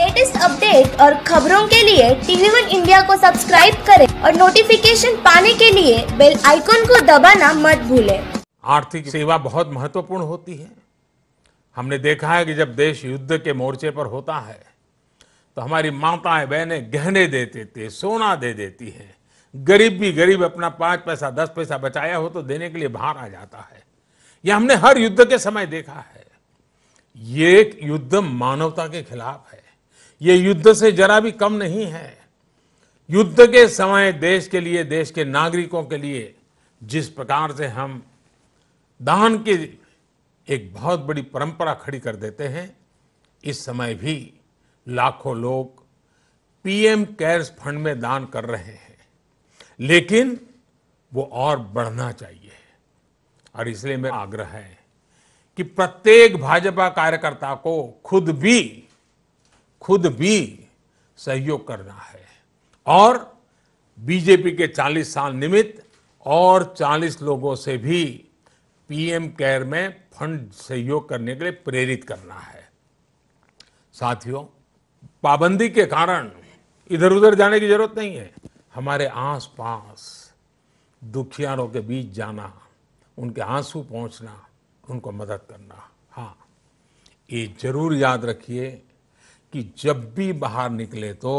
Latest update और खबरों के लिए टीवी वन इंडिया को सब्सक्राइब करें और नोटिफिकेशन पाने के लिए बेल आइकन को दबाना मत भूलें। आर्थिक सेवा बहुत महत्वपूर्ण होती है हमने देखा है कि जब देश युद्ध के मोर्चे पर होता है तो हमारी माताएं बहनें गहने दे देती है सोना दे देती है गरीब भी गरीब अपना पाँच पैसा दस पैसा बचाया हो तो देने के लिए बाहर आ जाता है यह हमने हर युद्ध के समय देखा है ये एक युद्ध मानवता के खिलाफ है ये युद्ध से जरा भी कम नहीं है युद्ध के समय देश के लिए देश के नागरिकों के लिए जिस प्रकार से हम दान की एक बहुत बड़ी परंपरा खड़ी कर देते हैं इस समय भी लाखों लोग पीएम केयर्स फंड में दान कर रहे हैं लेकिन वो और बढ़ना चाहिए और इसलिए मेरा आग्रह है कि प्रत्येक भाजपा कार्यकर्ता को खुद भी खुद भी सहयोग करना है और बीजेपी के 40 साल निमित्त और 40 लोगों से भी पीएम केयर में फंड सहयोग करने के लिए प्रेरित करना है साथियों पाबंदी के कारण इधर उधर जाने की जरूरत नहीं है हमारे आस पास दुखियारों के बीच जाना उनके आंसू पहुंचना उनको मदद करना हाँ ये जरूर याद रखिए कि जब भी बाहर निकले तो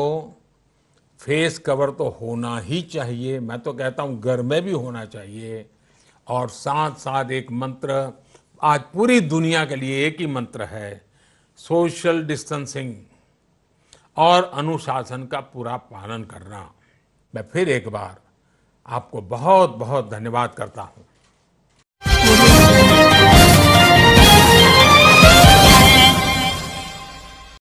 फेस कवर तो होना ही चाहिए मैं तो कहता हूँ घर में भी होना चाहिए और साथ साथ एक मंत्र आज पूरी दुनिया के लिए एक ही मंत्र है सोशल डिस्टेंसिंग और अनुशासन का पूरा पालन करना मैं फिर एक बार आपको बहुत बहुत धन्यवाद करता हूँ